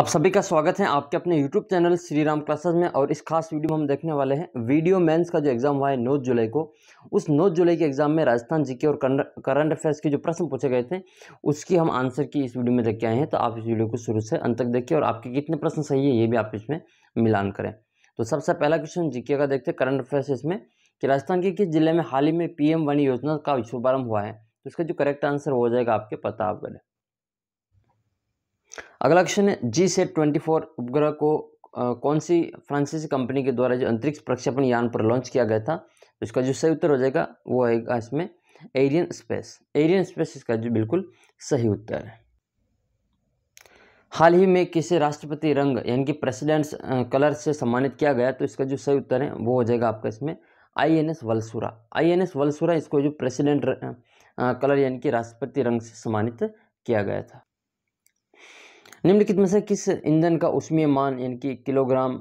आप सभी का स्वागत है आपके अपने YouTube channel Shri Ram classes में और इस खास वीडियो में हम देखने वाले हैं वीडियो मेंस का जो एग्ज़ाम हुआ है नौ जुलाई को उस नौ जुलाई के एग्ज़ाम में राजस्थान जीके और करंट अफेयर्स के जो प्रश्न पूछे गए थे उसकी हम आंसर की इस वीडियो में देख के आए हैं तो आप इस वीडियो को शुरू से अंत तक देखिए और आपके कितने प्रश्न सही है ये भी आप इसमें मिलान करें तो सबसे पहला क्वेश्चन जीके का देखते हैं करंट अफेयर्स इसमें कि राजस्थान के किस जिले में हाल ही में पी एम योजना का शुभारंभ हुआ है तो इसका जो करेक्ट आंसर हो जाएगा आपके प्रतापगढ़ अगला क्वेश्चन है जी सेट ट्वेंटी फोर उपग्रह को आ, कौन सी फ्रांसीसी कंपनी के द्वारा जो अंतरिक्ष प्रक्षेपण यान पर लॉन्च किया गया था तो इसका जो सही उत्तर हो जाएगा वो आएगा इसमें एरियन स्पेस एरियन स्पेस इसका जो बिल्कुल सही उत्तर है हाल ही में किसे राष्ट्रपति रंग यानी कि प्रेसिडेंट्स कलर से सम्मानित किया गया तो इसका जो सही उत्तर है वो हो जाएगा आपका इसमें I N S Valsura I N S Valsura इसको जो प्रेसिडेंट कलर यानी कि राष्ट्रपति रंग से सम्मानित किया गया था निम्नलिखित में से किस ईंधन का उष्मीय मान यानी कि किलोग्राम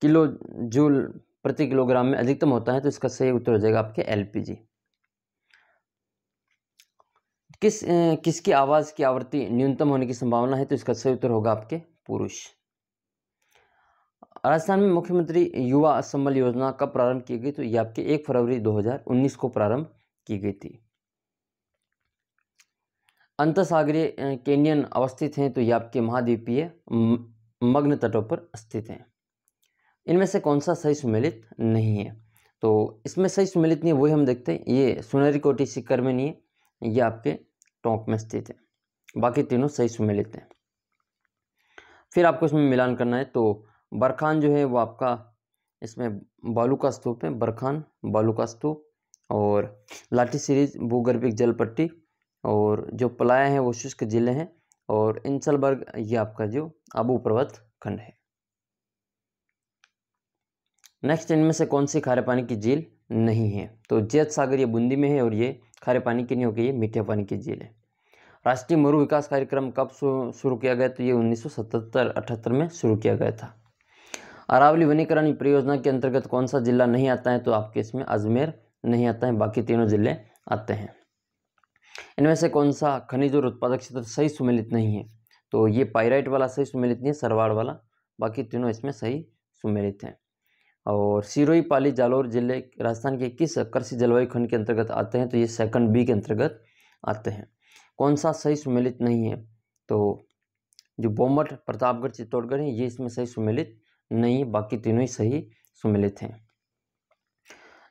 किलो जूल प्रति किलोग्राम में अधिकतम होता है तो इसका सही उत्तर हो जाएगा आपके एलपीजी किस किसकी आवाज़ की आवृत्ति न्यूनतम होने की संभावना है तो इसका सही उत्तर होगा आपके पुरुष राजस्थान में मुख्यमंत्री युवा संबल योजना कब प्रारंभ की गई तो ये आपके एक फरवरी 2019 को प्रारंभ की गई थी अंतसागरीय केनियन अवस्थित हैं तो ये आपके महाद्वीपीय मग्न तटों पर स्थित हैं इनमें से कौन सा सही सुमेलित नहीं है तो इसमें सही सुमेलित नहीं है वही हम देखते हैं ये सुनहरी कोटी सिक्कर में नहीं है ये आपके टोंक में स्थित है बाकी तीनों सही सुमेलित हैं फिर आपको इसमें मिलान करना है तो बरखान जो है वो आपका इसमें बालू का स्तूप है बरखान बालू का स्तूप और लाठी सीरीज भूगर्भिक जलपट्टी और जो पलाया है वो शुष्क ज़िले हैं और इंसलबर्ग ये आपका जो आबू पर्वत खंड है नेक्स्ट इनमें से कौन सी खारे पानी की झील नहीं है तो जैत सागर ये बूंदी में है और ये खारे पानी की नहीं होगी ये मीठे पानी की झील है राष्ट्रीय मरु विकास कार्यक्रम कब शुरू किया गया तो ये 1977-78 में शुरू किया गया था अरावली वनीकरण परियोजना के अंतर्गत कौन सा जिला नहीं आता है तो आपके इसमें अजमेर नहीं आता है बाकी तीनों जिले आते हैं इनमें से कौन सा खनिज और उत्पादक क्षेत्र सही सुमेलित नहीं है तो ये पायराइट वाला सही सुमेलित नहीं है सरवाड़ वाला बाकी तीनों इसमें सही सुमेलित हैं और सिरोही पाली जालौर जिले राजस्थान के किस कृषि जलवायु खंड के अंतर्गत आते हैं तो ये सेकंड बी के अंतर्गत आते हैं कौन सा सही सुमेलित नहीं है तो जो बोमट प्रतापगढ़ चित्तौड़गढ़ है ये इसमें सही सुमेलित नहीं बाकी तीनों ही सही सुमेलित हैं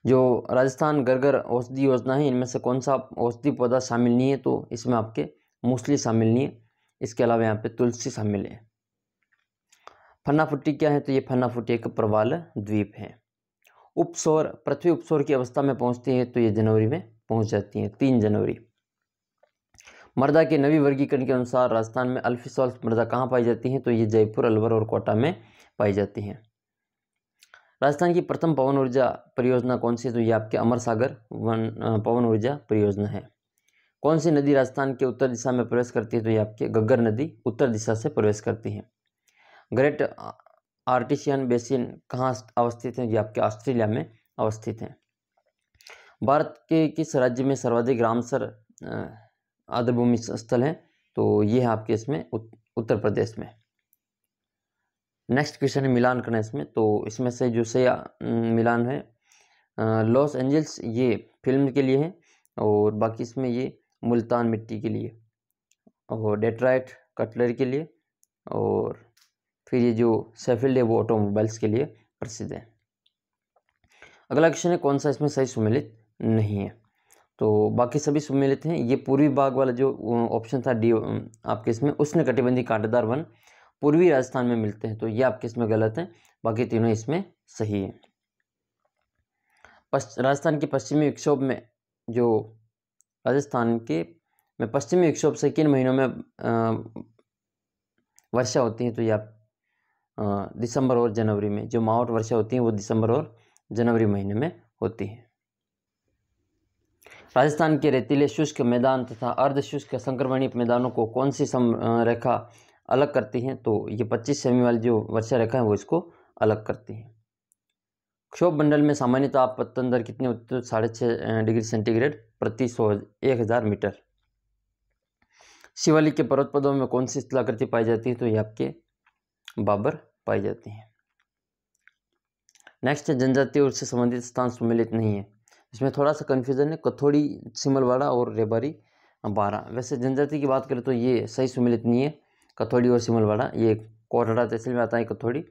जो राजस्थान गरगर औषधि योजना है इनमें से कौन सा औषधि पौधा शामिल नहीं है तो इसमें आपके मूसली शामिल नहीं है इसके अलावा यहाँ पे तुलसी शामिल है फन्ना फुट्टी क्या है तो ये फन्ना फुट्टी एक प्रवाल द्वीप है उपसौर पृथ्वी उपसौर की अवस्था में पहुंचती है तो ये जनवरी में पहुंच जाती है तीन जनवरी मर्दा के नवी वर्गीकरण के अनुसार राजस्थान में अल्फिसॉल्स मर्दा कहाँ पाई जाती है तो ये जयपुर अलवर और कोटा में पाई जाती हैं राजस्थान की प्रथम पवन ऊर्जा परियोजना कौन सी है तो ये आपके अमर सागर वन पवन ऊर्जा परियोजना है कौन सी नदी राजस्थान के उत्तर दिशा में प्रवेश करती है तो ये आपके गग्गर नदी उत्तर दिशा से प्रवेश करती है ग्रेट आर्टिशियन बेसिन कहाँ अवस्थित है ये आपके ऑस्ट्रेलिया में अवस्थित है भारत के किस राज्य में सर्वाधिक रामसर भूमि स्थल है तो ये है आपके इसमें उत्तर प्रदेश में नेक्स्ट क्वेश्चन है मिलान करना इसमें तो इसमें से जो से मिलान है लॉस एंजल्स ये फिल्म के लिए है और बाकी इसमें ये मुल्तान मिट्टी के लिए और डेट्राइट कटलर के लिए और फिर ये जो सेफिल्ड है वो ऑटोमोबाइल्स के लिए प्रसिद्ध है अगला क्वेश्चन है कौन सा इसमें सही सम्मिलित नहीं है तो बाकी सभी सम्मिलित हैं ये पूर्वी बाग वाला जो ऑप्शन था डी आपके इसमें उसने कटिबंधी कांटेदार वन पूर्वी राजस्थान में मिलते हैं तो ये आपके इसमें गलत है बाकी तीनों इसमें सही है राजस्थान के पश्चिमी विक्षोभ में जो राजस्थान के में पश्चिमी विक्षोभ से किन महीनों में वर्षा होती है तो ये आप दिसंबर और जनवरी में जो मावट वर्षा होती है वो दिसंबर और जनवरी महीने में होती है राजस्थान के रेतीले शुष्क मैदान तथा अर्ध शुष्क संक्रमणीय मैदानों को कौन सी सम रेखा अलग करती हैं तो ये पच्चीस सेमी वाली जो वर्षा रेखा है वो इसको अलग करती हैं क्षोभ मंडल में सामान्यतः आपतन दर कितने होती है तो साढ़े छः डिग्री सेंटीग्रेड प्रति सौ एक हज़ार मीटर शिवालिक के पर्वत पदों में कौन सी स्थलाकृति पाई जाती है तो ये आपके बाबर पाई जाती हैं नेक्स्ट है जनजाति और उससे संबंधित स्थान सम्मिलित नहीं है इसमें थोड़ा सा कन्फ्यूज़न है कथोड़ी सिमलवाड़ा और रेबारी बारह वैसे जनजाति की बात करें तो ये सही सम्मिलित नहीं है कथौड़ी और सिमलवाड़ा ये कोटड़ा तहसील में आता है कथौड़ी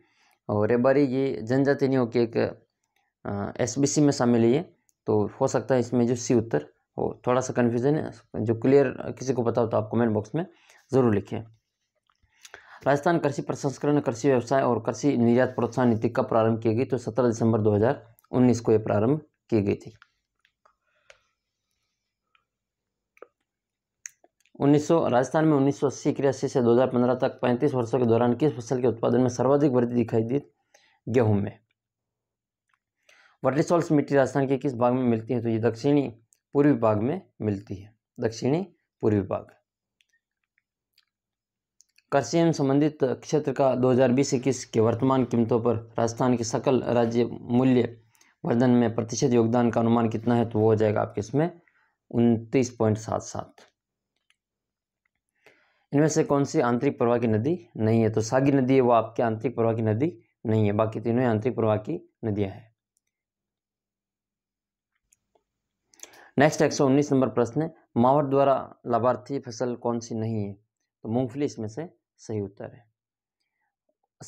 और रेबारी ये जनजाति नियोग होकर एक एसबीसी में शामिल है ये तो हो सकता है इसमें जो सी उत्तर हो थोड़ा सा कन्फ्यूजन है जो क्लियर किसी को पता हो तो आप कमेंट बॉक्स में ज़रूर लिखें राजस्थान कृषि प्रसंस्करण कृषि व्यवसाय और कृषि निर्यात प्रोत्साहन नीति कब प्रारंभ की गई तो सत्रह दिसंबर उन्नीस को ये प्रारंभ की गई थी उन्नीस राजस्थान में उन्नीस सौ अस्सी इक्यासी से 2015 तक 35 वर्षों के दौरान किस फसल के उत्पादन में सर्वाधिक वृद्धि दिखाई दी गेहूं में वर्टिसोल्स मिट्टी राजस्थान के किस भाग में मिलती है तो ये दक्षिणी पूर्वी भाग में मिलती है दक्षिणी पूर्वी भाग कर्सियम संबंधित क्षेत्र का 2020 हज़ार के वर्तमान कीमतों पर राजस्थान के सकल राज्य मूल्य वर्धन में प्रतिशत योगदान का अनुमान कितना है तो वो हो जाएगा आपके इसमें उनतीस पॉइंट सात सात इनमें से कौन सी आंतरिक प्रवाह की नदी नहीं है तो सागी नदी है वो आपके आंतरिक प्रवाह की नदी नहीं है बाकी तीनों आंतरिक प्रवाह की नदियां हैं नेक्स्ट एक सौ उन्नीस नंबर प्रश्न है मावट द्वारा लाभार्थी फसल कौन सी नहीं है तो मूंगफली इसमें से सही उत्तर है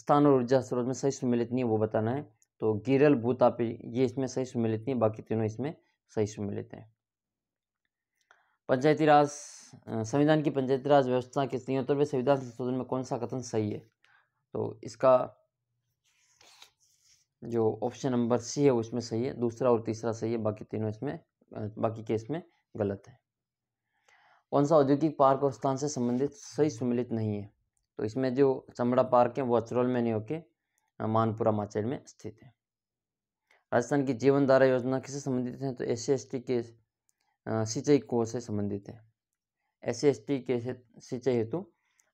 स्थान और ऊर्जा स्रोत में सही सुमेलित नहीं है वो बताना है तो गिरल भूतापी ये इसमें सही सुमेलित नहीं बाकी तीनों इसमें सही सुमेलित हैं पंचायती राज संविधान की पंचायती राज व्यवस्था के संयोत्तर में संविधान संशोधन में कौन सा कथन सही है तो इसका जो ऑप्शन नंबर सी है उसमें सही है दूसरा और तीसरा सही है बाकी तीनों इसमें बाकी केस में गलत है कौन सा औद्योगिक पार्क और स्थान से संबंधित सही सम्मिलित नहीं है तो इसमें जो चमड़ा पार्क है वो अचरौल में नहीं होके मानपुरा माचेल में स्थित है राजस्थान की जीवन धारा योजना किससे संबंधित है तो एस सी के सिंचाई कुओं से संबंधित है एस सी एस टी के सिंचाई हेतु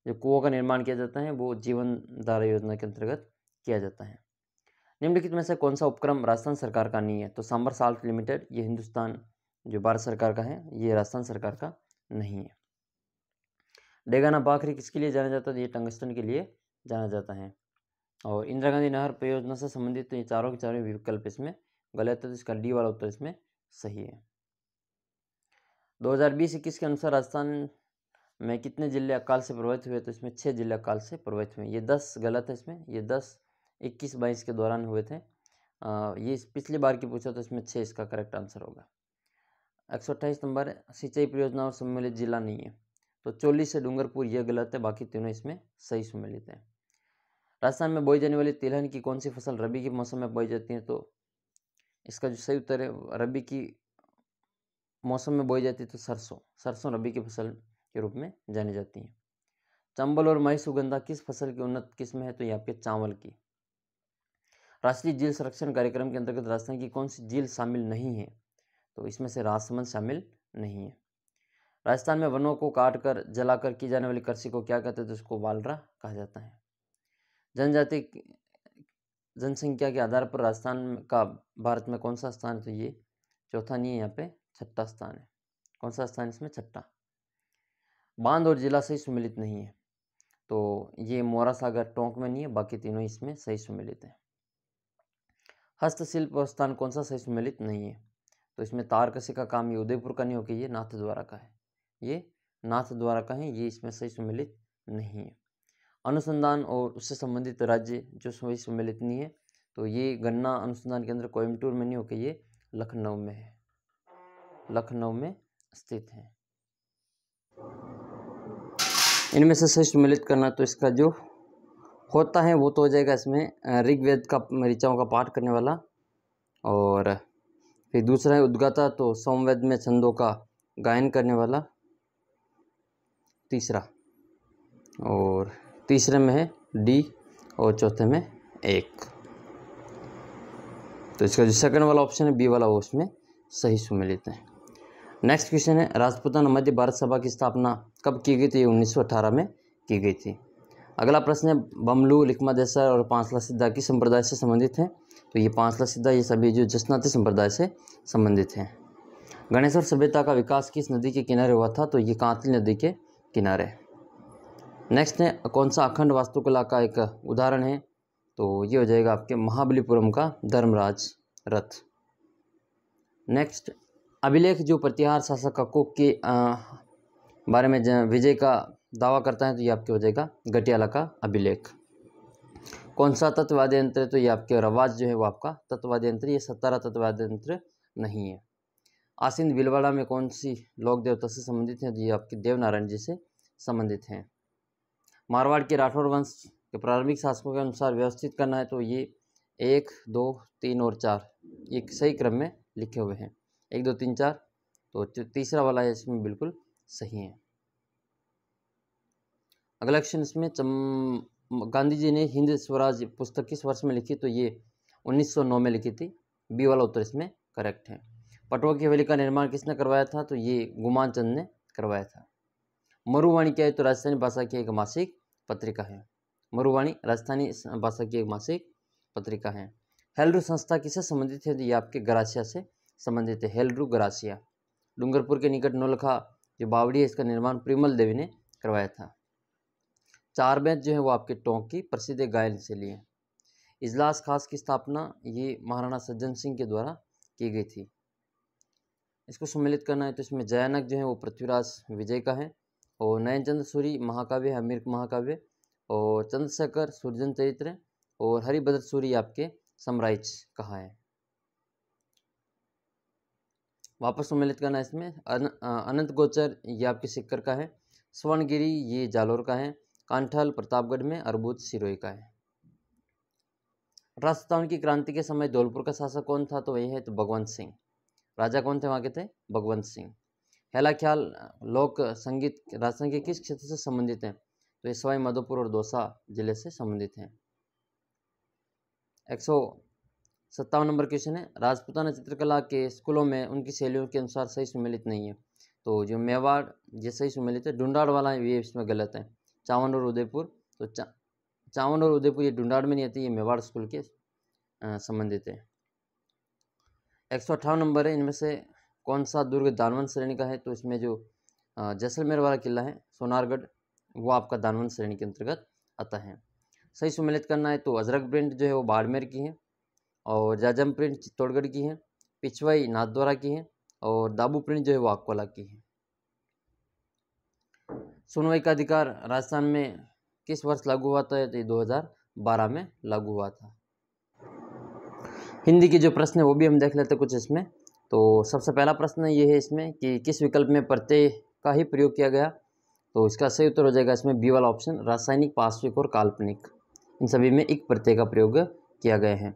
जो कुओं का निर्माण किया जाता है वो जीवन धारा योजना के अंतर्गत किया जाता है निम्नलिखित में से कौन सा उपक्रम राजस्थान सरकार का नहीं है तो सांबर साल्ट लिमिटेड ये हिंदुस्तान जो भारत सरकार का है ये राजस्थान सरकार का नहीं है डेगाना बाखरी किसके लिए जाना जाता है ये टंगस्टन के लिए जाना जाता है और इंदिरा गांधी नहर परियोजना से संबंधित तो ये चारों के चारों विकल्प इसमें गलत है तो इसका डी वाला उत्तर इसमें सही है दो इक्कीस के अनुसार राजस्थान में कितने जिले अकाल से प्रभावित हुए तो इसमें छः जिले अकाल से प्रभावित हुए ये दस गलत है इसमें ये दस इक्कीस बाईस के दौरान हुए थे आ, ये पिछली बार की पूछा तो इसमें छः इसका करेक्ट आंसर होगा एक सौ अट्ठाईस नंबर सिंचाई परियोजना और सम्मिलित जिला नहीं है तो चोली से डूंगरपुर यह गलत है बाकी तीनों इसमें सही सम्मिलित है राजस्थान में बोई जाने वाली तिलहन की कौन सी फसल रबी के मौसम में बोई जाती है तो इसका जो सही उत्तर है रबी की मौसम में बोई जाती है तो सरसों सरसों रबी की फसल के रूप में जानी जाती हैं चंबल और मई सुगंधा किस फसल की उन्नत किस्म है तो यहाँ पे चावल की राष्ट्रीय झील संरक्षण कार्यक्रम के अंतर्गत राजस्थान की कौन सी झील शामिल नहीं है तो इसमें से राजसमंद शामिल नहीं है राजस्थान में वनों को काट कर जलाकर की जाने वाली कृषि को क्या कहते हैं तो उसको वालरा कहा जाता है जनजाति जनसंख्या के आधार पर राजस्थान का भारत में कौन सा स्थान है तो ये चौथा नहीं है यहाँ पे छत्ता स्थान है कौन सा स्थान इसमें छत्ता बांध और जिला सही सम्मिलित नहीं है तो ये मोरा सागर टोंक में नहीं है बाकी तीनों इसमें सही सम्मिलित हैं हस्तशिल्प स्थान कौन सा सही सम्मिलित नहीं है तो इसमें तारकसी का काम ये उदयपुर का नहीं होकर ये नाथ द्वारा का है ये नाथ द्वारा का है ये इसमें सही सम्मिलित नहीं है अनुसंधान और उससे संबंधित राज्य जो सही सम्मिलित नहीं है तो ये गन्ना अनुसंधान केंद्र कोयमटूर में नहीं होकर ये लखनऊ में है लखनऊ में स्थित है इनमें से श्रेष्ठ मिलित करना तो इसका जो होता है वो तो हो जाएगा इसमें ऋग्वेद का ऋचाओं का पाठ करने वाला और फिर दूसरा है उद्गाता तो सोमवेद में छंदों का गायन करने वाला तीसरा और तीसरे में है डी और चौथे में एक तो इसका जो सेकंड वाला ऑप्शन है बी वाला वो उसमें सही सुमिलित है नेक्स्ट क्वेश्चन है राजपूतान मध्य भारत सभा की स्थापना कब की गई थी उन्नीस में की गई थी अगला प्रश्न है बमलू लिखमा देसर और पांचला सिद्धा किस संप्रदाय से संबंधित हैं तो ये पांचला सिद्धा ये सभी जो जसनाती संप्रदाय से संबंधित हैं गणेश्वर सभ्यता का विकास किस नदी के किनारे हुआ था तो ये कांतली नदी के किनारे नेक्स्ट है कौन सा अखंड वास्तुकला का एक उदाहरण है तो ये हो जाएगा आपके महाबलीपुरम का धर्मराज रथ नेक्स्ट अभिलेख जो प्रतिहार शासक ककोक के बारे में विजय का दावा करता है तो ये आपके हो जाएगा गटियाला का अभिलेख कौन सा तत्ववादी यंत्र तो ये आपके रवाज जो है वो आपका तत्ववादी यंत्र ये सतारा तत्ववादी यंत्र नहीं है आसिंद भीलवाड़ा में कौन सी लोक देवता से संबंधित हैं तो ये आपके देवनारायण जी से संबंधित हैं मारवाड़ के राठौर वंश के प्रारंभिक शासकों के अनुसार व्यवस्थित करना है तो ये एक दो तीन और चार ये सही क्रम में लिखे हुए हैं एक दो तीन चार तो तीसरा वाला है इसमें बिल्कुल सही है अगला क्वेश्चन इसमें चम गांधी जी ने हिंद स्वराज पुस्तक किस वर्ष में लिखी तो ये 1909 में लिखी थी बी वाला उत्तर इसमें करेक्ट है पटवा की हवेली का निर्माण किसने करवाया था तो ये गुमान चंद ने करवाया था मरुवाणी क्या है तो राजस्थानी भाषा की एक मासिक पत्रिका है मरुवाणी राजस्थानी भाषा की एक मासिक पत्रिका है हेल्ड संस्था किससे संबंधित है तो ये आपके ग्रासिया से संबंधित है हेलरू ग्रासिया डूंगरपुर के निकट नौलखा जो बावड़ी है इसका निर्माण प्रिमल देवी ने करवाया था चार बैच जो है वो आपके टोंक की प्रसिद्ध गायन से लिए इजलास खास की स्थापना ये महाराणा सज्जन सिंह के द्वारा की गई थी इसको सम्मिलित करना है तो इसमें जयानक जो है वो पृथ्वीराज विजय का है और चंद्र सूरी महाकाव्य है अमीर महाकाव्य और चंद्रशेखर सूर्यजन चरित्र और हरिभद्र सूरी आपके सम्राइज कहा है वापस सम्मिलित करना इसमें अन, अनंत गोचर ये आपके सिक्कर का है स्वर्णगिरी ये जालोर का है कांठल प्रतापगढ़ में अरबूत सिरोही का है अठारह की क्रांति के समय धौलपुर का शासक कौन था तो वही है तो भगवंत सिंह राजा कौन थे वहाँ के थे भगवंत सिंह हेला ख्याल लोक संगीत राजस्थान के किस क्षेत्र से संबंधित हैं तो ये सवाई माधोपुर और दौसा जिले से संबंधित हैं एक सौ सत्तावन नंबर क्वेश्चन है राजपूताना चित्रकला के स्कूलों में उनकी शैलियों के अनुसार सही सम्मिलित नहीं है तो जो मेवाड़ ये सही सुमेलित है डुंडाड़ वाला ये इसमें गलत है चावन और उदयपुर तो चा चावन और उदयपुर ये डुंडाड़ में नहीं आती ये मेवाड़ स्कूल के संबंधित है एक सौ अठावन नंबर है इनमें से कौन सा दुर्ग दानवन श्रेणी का है तो इसमें जो जैसलमेर वाला किला है सोनारगढ़ वो आपका दानवन श्रेणी के अंतर्गत आता है सही सुमेलित करना है तो अजरक ब्रांड जो है वो बाड़मेर की है और जाजम प्रिंट चित्तौड़गढ़ की है पिछवाई नाथद्वारा की है और दाबू प्रिंट जो है वो अकोला की है सुनवाई का अधिकार राजस्थान में किस वर्ष लागू हुआ था तो ये 2012 में लागू हुआ था हिंदी के जो प्रश्न है वो भी हम देख लेते कुछ इसमें तो सबसे पहला प्रश्न ये है इसमें कि किस विकल्प में प्रत्यय का ही प्रयोग किया गया तो इसका सही उत्तर हो जाएगा इसमें बी वाला ऑप्शन रासायनिक पार्श्विक और काल्पनिक इन सभी में एक प्रत्यय का प्रयोग किया गया है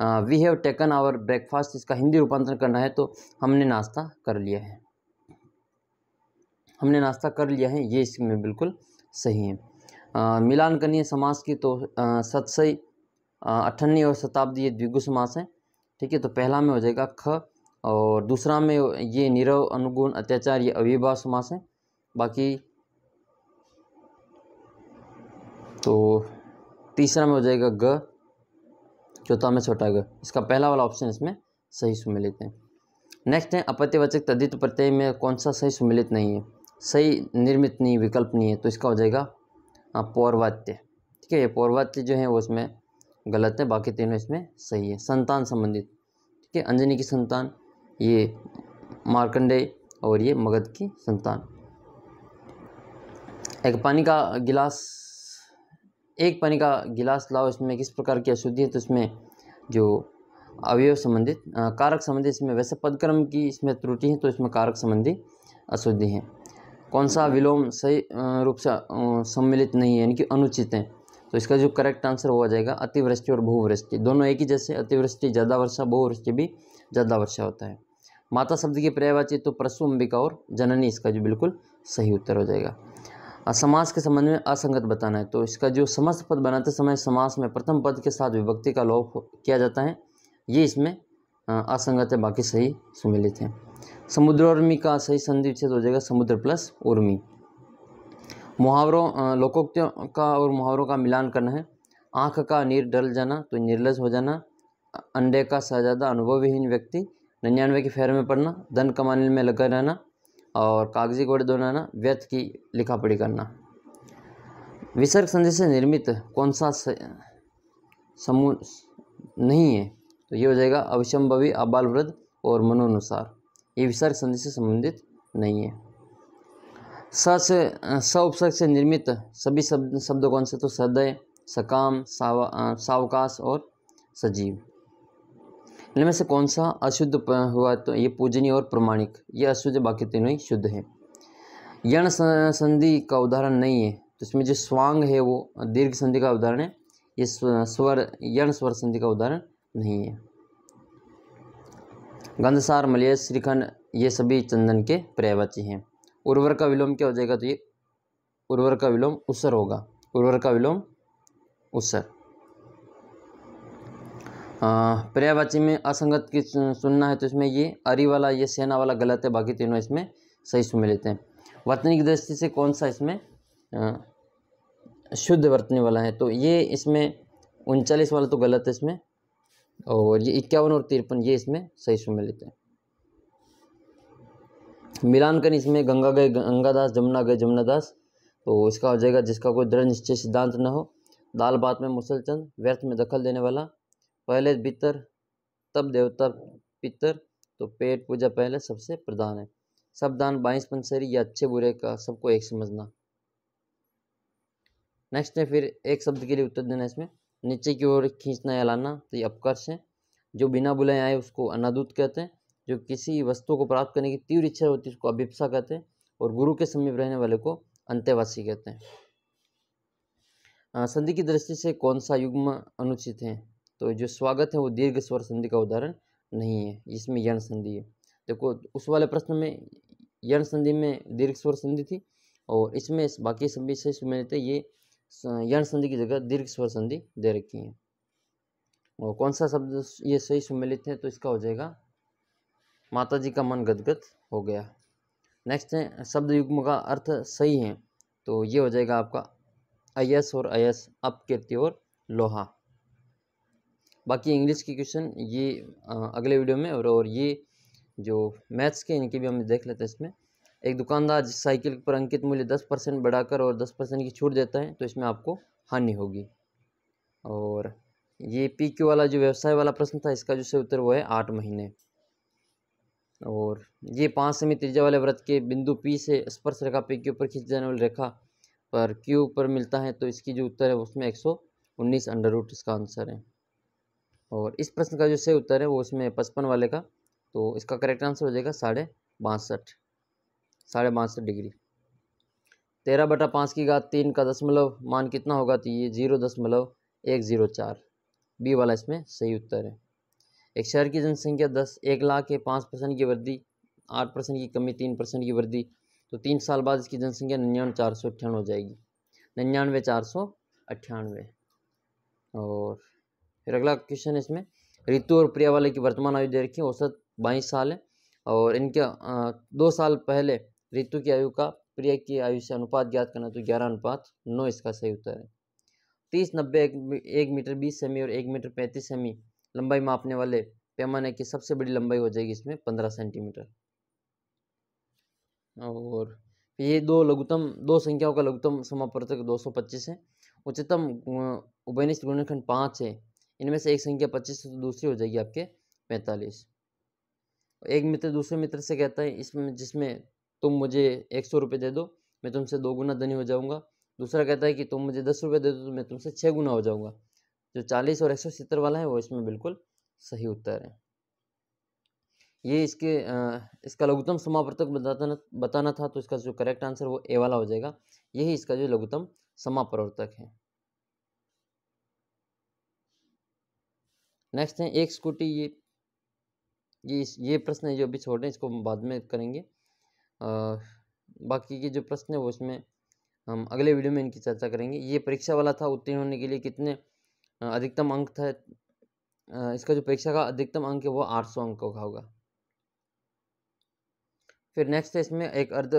we have taken our breakfast इसका हिंदी रूपांतरण करना है तो हमने नाश्ता कर लिया है हमने नाश्ता कर लिया है ये इसमें बिल्कुल सही है आ, मिलान है समास की तो सतसई अठन्नी और शताब्दी ये द्विगु समास हैं ठीक है तो पहला में हो जाएगा ख और दूसरा में ये निरव अनुगुण अत्याचार ये अविवाह समास है बाकी तो तीसरा में हो जाएगा ग चौथा तो में छोटा ग इसका पहला वाला ऑप्शन इसमें सही सुमिलित है नेक्स्ट है अपत्यवाचक तद्वित प्रत्यय में कौन सा सही सुमिलित नहीं है सही निर्मित नहीं विकल्प नहीं है तो इसका हो जाएगा पौर्वात्य ठीक है ये पौर्वात्य जो है वो इसमें गलत है बाकी तीनों इसमें सही है संतान संबंधित ठीक है अंजनी की संतान ये मार्कंडे और ये मगध की संतान एक पानी का गिलास एक पानी का गिलास लाओ इसमें किस प्रकार की अशुद्धि है तो इसमें जो अवयव संबंधित कारक संबंधी इसमें वैसे पदक्रम की इसमें त्रुटि है तो इसमें कारक संबंधी अशुद्धि है कौन सा विलोम सही रूप से सम्मिलित नहीं है यानी कि अनुचित है तो इसका जो करेक्ट आंसर हो जाएगा अतिवृष्टि और बहुवृष्टि दोनों एक ही जैसे अतिवृष्टि ज़्यादा वर्षा बहुवृष्टि भी ज़्यादा वर्षा होता है माता शब्द की पर्यायवाची तो प्रसुम्बिका और जननी इसका जो बिल्कुल सही उत्तर हो जाएगा समास के संबंध में असंगत बताना है तो इसका जो समस्त पद बनाते समय समास में प्रथम पद के साथ विभक्ति का लोप किया जाता है ये इसमें असंगत है बाकी सही सुमिलित है समुद्र उर्मी का सही संधि विच्छेद हो जाएगा समुद्र प्लस उर्मी मुहावरों लोकोक्तियों का और मुहावरों का मिलान करना है आँख का नीर डल जाना तो निर्लज हो जाना अंडे का सहजादा अनुभवहीन व्यक्ति निन्यानवे के फेर में पड़ना धन कमाने में लगा रहना और कागजी घोड़े ना व्यर्थ की लिखा पढ़ी करना विसर्ग संधि से निर्मित कौन सा समूह नहीं है तो ये हो जाएगा अवशंभवी अबाल वृद्ध और मनोनुसार ये विसर्ग संधि से संबंधित नहीं है स से स उपसर्ग से निर्मित सभी शब्द शब्द कौन से तो सदय सकाम साव, सावकाश और सजीव इनमें से कौन सा अशुद्ध हुआ तो ये पूजनीय और प्रमाणिक ये अशुद्ध बाकी तीनों ही शुद्ध है यण संधि का उदाहरण नहीं है तो इसमें जो स्वांग है वो दीर्घ संधि का उदाहरण है ये स्वर यण स्वर संधि का उदाहरण नहीं है गंधसार मलय श्रीखंड ये सभी चंदन के पर्यायवाची हैं उर्वर का विलोम क्या हो जाएगा तो ये उर्वर का विलोम उसर होगा उर्वर का विलोम उसर पर्यावाची में असंगत की सुनना है तो इसमें ये अरी वाला ये सेना वाला गलत है बाकी तीनों इसमें सही सुमिलित हैं वर्तनी की दृष्टि से कौन सा इसमें शुद्ध वर्तनी वाला है तो ये इसमें उनचालीस वाला तो गलत है इसमें और ये इक्यावन और तिरपन ये इसमें सही सुमिलित है कर इसमें गंगा गए गंगादास जमुना गए जमुनादास तो इसका हो जाएगा जिसका कोई दृढ़ निश्चय सिद्धांत न हो दाल बात में मुसलचंद व्यर्थ में दखल देने वाला पहले भीतर तब देवता पितर तो पेट पूजा पहले सबसे प्रधान है सब दान बाईस पंसरी या अच्छे बुरे का सबको एक समझना नेक्स्ट है फिर एक शब्द के लिए उत्तर देना इसमें नीचे की ओर खींचना या लाना तो ये अपकर्ष है जो बिना बुलाए आए उसको अनादूत कहते हैं जो किसी वस्तु को प्राप्त करने की तीव्र इच्छा होती है उसको अभिप्सा कहते हैं और गुरु के समीप रहने वाले को अंत्यवासी कहते हैं संधि की दृष्टि से कौन सा युग्म अनुचित है तो जो स्वागत है वो दीर्घ स्वर संधि का उदाहरण नहीं है इसमें यण संधि है देखो उस वाले प्रश्न में यण संधि में दीर्घ स्वर संधि थी और इसमें इस बाकी सभी से थे ये यण संधि की जगह दीर्घ स्वर संधि दे रखी है और कौन सा शब्द ये सही सुमेलित है तो इसका हो जाएगा माता जी का मन गदगद हो गया नेक्स्ट है शब्द युग्म का अर्थ सही है तो ये हो जाएगा आपका अयस और अयस अपकीर्ति और लोहा बाकी इंग्लिश के क्वेश्चन ये अगले वीडियो में और, और ये जो मैथ्स के इनके भी हम देख लेते हैं इसमें एक दुकानदार जिस साइकिल पर अंकित मूल्य दस परसेंट बढ़ाकर और दस परसेंट की छूट देता है तो इसमें आपको हानि होगी और ये पी क्यू वाला जो व्यवसाय वाला प्रश्न था इसका जो सही उत्तर वो है आठ महीने और ये पाँच समय त्रिज्या वाले व्रत के बिंदु पी से स्पर्श रेखा पी क्यू पर खींच जाने वाली रेखा पर क्यू पर मिलता है तो इसकी जो उत्तर है उसमें एक सौ उन्नीस अंडर रूट इसका आंसर है और इस प्रश्न का जो सही उत्तर है वो इसमें पचपन वाले का तो इसका करेक्ट आंसर हो जाएगा साढ़े बासठ साढ़े बासठ डिग्री तेरह बटा पाँच की घात तीन का दशमलव मान कितना होगा तो ये जीरो दशमलव एक जीरो चार बी वाला इसमें सही उत्तर है एक शहर की जनसंख्या दस एक लाख के पाँच परसेंट की वृद्धि आठ परसेंट की कमी तीन परसेंट की वृद्धि तो तीन साल बाद इसकी जनसंख्या निन्यानवे चार सौ अट्ठानवे हो जाएगी निन्यानवे चार सौ अट्ठानवे और फिर अगला क्वेश्चन है इसमें ऋतु और प्रिया वाले की वर्तमान आयु दे रखी है औसत बाईस साल है और इनके दो साल पहले ऋतु की आयु का प्रिया की आयु से अनुपात ज्ञात करना तो ग्यारह अनुपात नौ इसका सही उत्तर है तीस नब्बे एक, मीटर बीस सेमी और एक मीटर पैंतीस सेमी लंबाई मापने वाले पैमाने की सबसे बड़ी लंबाई हो जाएगी इसमें पंद्रह सेंटीमीटर और ये दो लघुतम दो संख्याओं का लघुतम समापर्तक दो सौ पच्चीस है उच्चतम उबैनिस गुणखंड पाँच है इनमें से एक संख्या पच्चीस तो दूसरी हो जाएगी आपके पैंतालीस एक मित्र दूसरे मित्र से कहता है इसमें जिसमें तुम मुझे एक सौ रुपये दे दो मैं तुमसे दो गुना धनी हो जाऊँगा दूसरा कहता है कि तुम मुझे दस रुपये दे दो तो मैं तुमसे छः गुना हो जाऊँगा जो चालीस और एक सौ सत्तर वाला है वो इसमें बिल्कुल सही उत्तर है ये इसके इसका लघुतम समापर्तक बताना बताना था तो इसका जो करेक्ट आंसर वो ए वाला हो जाएगा यही इसका जो लघुतम समापर्तक है नेक्स्ट है एक स्कूटी ये ये ये प्रश्न है जो अभी रहे हैं इसको बाद में करेंगे आ, बाकी के जो प्रश्न है वो इसमें हम अगले वीडियो में इनकी चर्चा करेंगे ये परीक्षा वाला था उत्तीर्ण होने के लिए कितने अधिकतम अंक था इसका जो परीक्षा का अधिकतम अंक है वो आठ सौ अंक का होगा फिर नेक्स्ट है इसमें एक अर्ध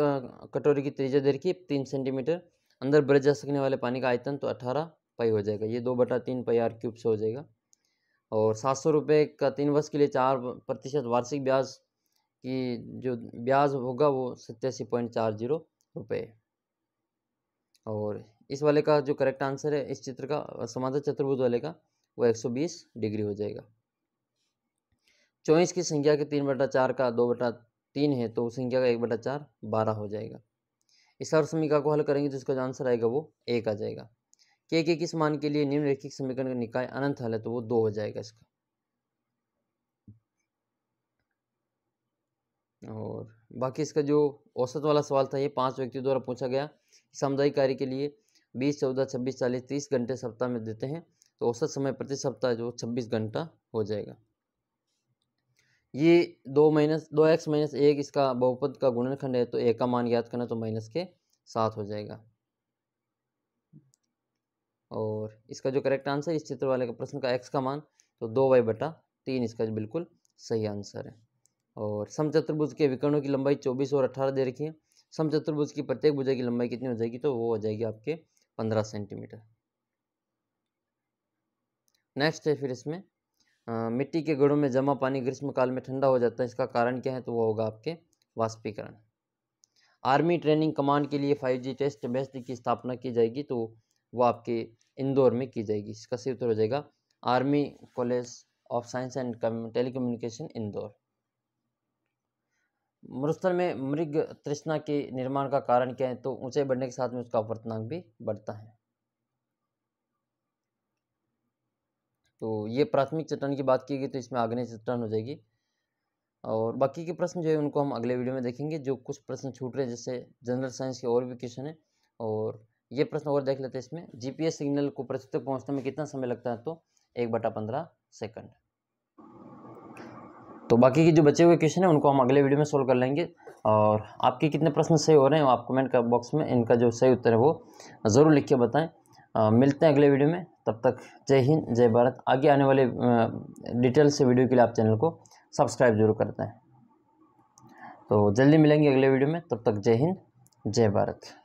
कटोरी की त्रिज्या देर की तीन सेंटीमीटर अंदर ब्रज जा सकने वाले पानी का आयतन तो अठारह पाई हो जाएगा ये दो बटा तीन पाई आर क्यूब से हो जाएगा और सात सौ रुपये का तीन वर्ष के लिए चार प्रतिशत वार्षिक ब्याज की जो ब्याज होगा वो सत्यासी पॉइंट चार जीरो रुपये और इस वाले का जो करेक्ट आंसर है इस चित्र का समाधान चतुर्भुज वाले का वो एक सौ बीस डिग्री हो जाएगा चौबीस की संख्या के तीन बटा चार का दो बटा तीन है तो संख्या का एक बटा चार बारह हो जाएगा इस और समीका को हल करेंगे तो इसका जो आंसर आएगा वो एक आ जाएगा के के किस मान के लिए निम्न रेखिक समीकरण का निकाय अनंत हल है तो वो दो हो जाएगा इसका और बाकी इसका जो औसत वाला सवाल था ये पांच व्यक्तियों द्वारा पूछा गया सामुदायिक कार्य के लिए बीस चौदह छब्बीस चालीस तीस घंटे सप्ताह में देते हैं तो औसत समय प्रति सप्ताह जो छब्बीस घंटा हो जाएगा ये दो माइनस दो एक्स माइनस एक इसका बहुपद का गुणनखंड है तो एक का मान याद करना तो माइनस के साथ हो जाएगा और इसका जो करेक्ट आंसर इस चित्र वाले का प्रश्न का एक्स का मान तो दो वाई बटा तीन इसका बिल्कुल सही आंसर है और समचतुर्भुज के विकर्णों की लंबाई चौबीस और अठारह दे रखी है समचतुर्भुज की प्रत्येक भुजा की लंबाई कितनी हो जाएगी तो वो हो जाएगी आपके पंद्रह सेंटीमीटर नेक्स्ट है फिर इसमें आ, मिट्टी के गढ़ों में जमा पानी ग्रीष्मकाल में ठंडा हो जाता है इसका कारण क्या है तो वो होगा आपके वाष्पीकरण आर्मी ट्रेनिंग कमांड के लिए फाइव जी टेस्ट बेस्ट की स्थापना की जाएगी तो वो आपके इंदौर में की जाएगी इसका सही उत्तर हो जाएगा army college of science and telecommunication Indore मरुस्थल में मृग तृष्णा के निर्माण का कारण क्या है तो ऊंचाई बढ़ने के साथ में उसका वर्तनांक भी बढ़ता है तो ये प्राथमिक चट्टान की बात की गई तो इसमें आग्नेय चट्टान हो जाएगी और बाकी के प्रश्न जो है उनको हम अगले वीडियो में देखेंगे जो कुछ प्रश्न छूट रहे हैं जैसे जनरल साइंस के और भी क्वेश्चन है और ये प्रश्न और देख लेते हैं इसमें जीपीएस सिग्नल को पृथ्वी तक पहुंचने में कितना समय लगता है तो एक बटा पंद्रह सेकंड तो बाकी के जो बचे हुए क्वेश्चन हैं उनको हम अगले वीडियो में सोल्व कर लेंगे और आपके कितने प्रश्न सही हो रहे हैं आप कमेंट का बॉक्स में इनका जो सही उत्तर है वो ज़रूर लिख के बताएं आ, मिलते हैं अगले वीडियो में तब तक जय हिंद जय भारत आगे आने वाले डिटेल से वीडियो के लिए आप चैनल को सब्सक्राइब जरूर करते हैं तो जल्दी मिलेंगे अगले वीडियो में तब तक जय हिंद जय भारत